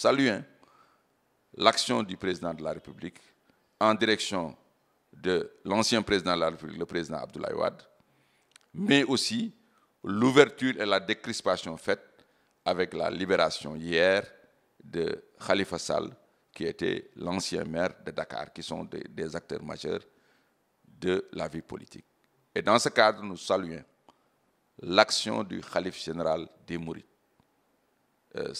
saluons hein. l'action du président de la République en direction de l'ancien président de la République, le président Abdoulaye Wade, mais aussi l'ouverture et la décrispation faite avec la libération hier de Khalifa Sall, qui était l'ancien maire de Dakar, qui sont des, acteurs majeurs de la vie politique. Et dans ce cadre, nous saluons l'action du Khalif général des Mourides, euh,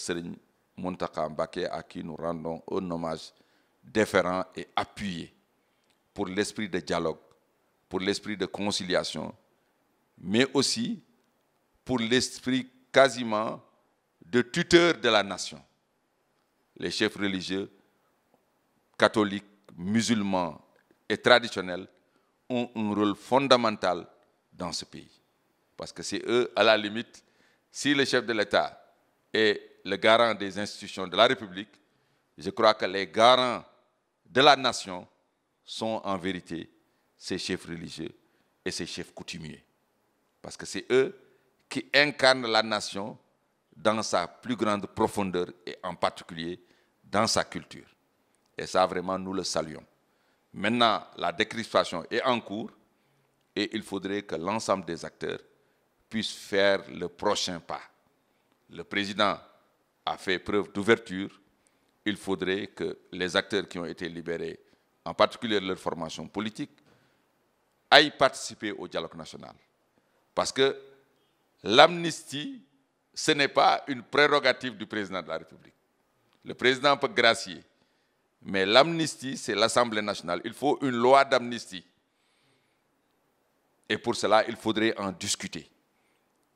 Muntaka Mbake, à qui nous rendons un hommage déférent et appuyé pour l'esprit de dialogue, pour l'esprit de conciliation, mais aussi pour l'esprit quasiment de tuteur de la nation. Les chefs religieux, catholiques, musulmans et traditionnels ont un rôle fondamental dans ce pays. Parce que c'est eux, à la limite, si le chef de l'État est le garant des institutions de la République, je crois que les garants de la nation sont en vérité ces chefs religieux et ces chefs coutumiers. Parce que c'est eux qui incarnent la nation dans sa plus grande profondeur et en particulier dans sa culture. Et ça, vraiment, nous le saluons. Maintenant, la décrispation est en cours et il faudrait que l'ensemble des acteurs puissent faire le prochain pas. Le président a fait preuve d'ouverture, il faudrait que les acteurs qui ont été libérés, en particulier leur formation politique, aillent participer au dialogue national. Parce que l'amnistie, ce n'est pas une prérogative du président de la République. Le président peut gracier, mais l'amnistie, c'est l'Assemblée nationale. Il faut une loi d'amnistie. Et pour cela, il faudrait en discuter.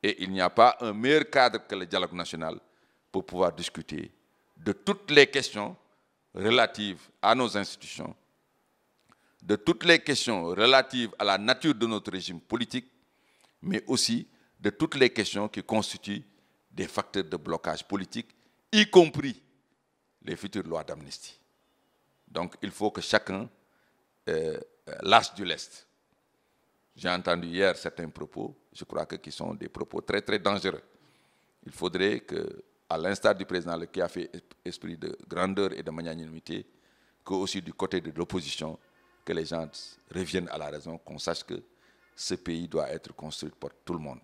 Et il n'y a pas un meilleur cadre que le dialogue national pour pouvoir discuter de toutes les questions relatives à nos institutions, de toutes les questions relatives à la nature de notre régime politique, mais aussi de toutes les questions qui constituent des facteurs de blocage politique, y compris les futures lois d'amnistie. Donc il faut que chacun euh, lâche du lest. J'ai entendu hier certains propos, je crois que qui sont des propos très très dangereux. Il faudrait que à l'instar du président qui a fait esprit de grandeur et de magnanimité, que aussi du côté de l'opposition, que les gens reviennent à la raison, qu'on sache que ce pays doit être construit pour tout le monde.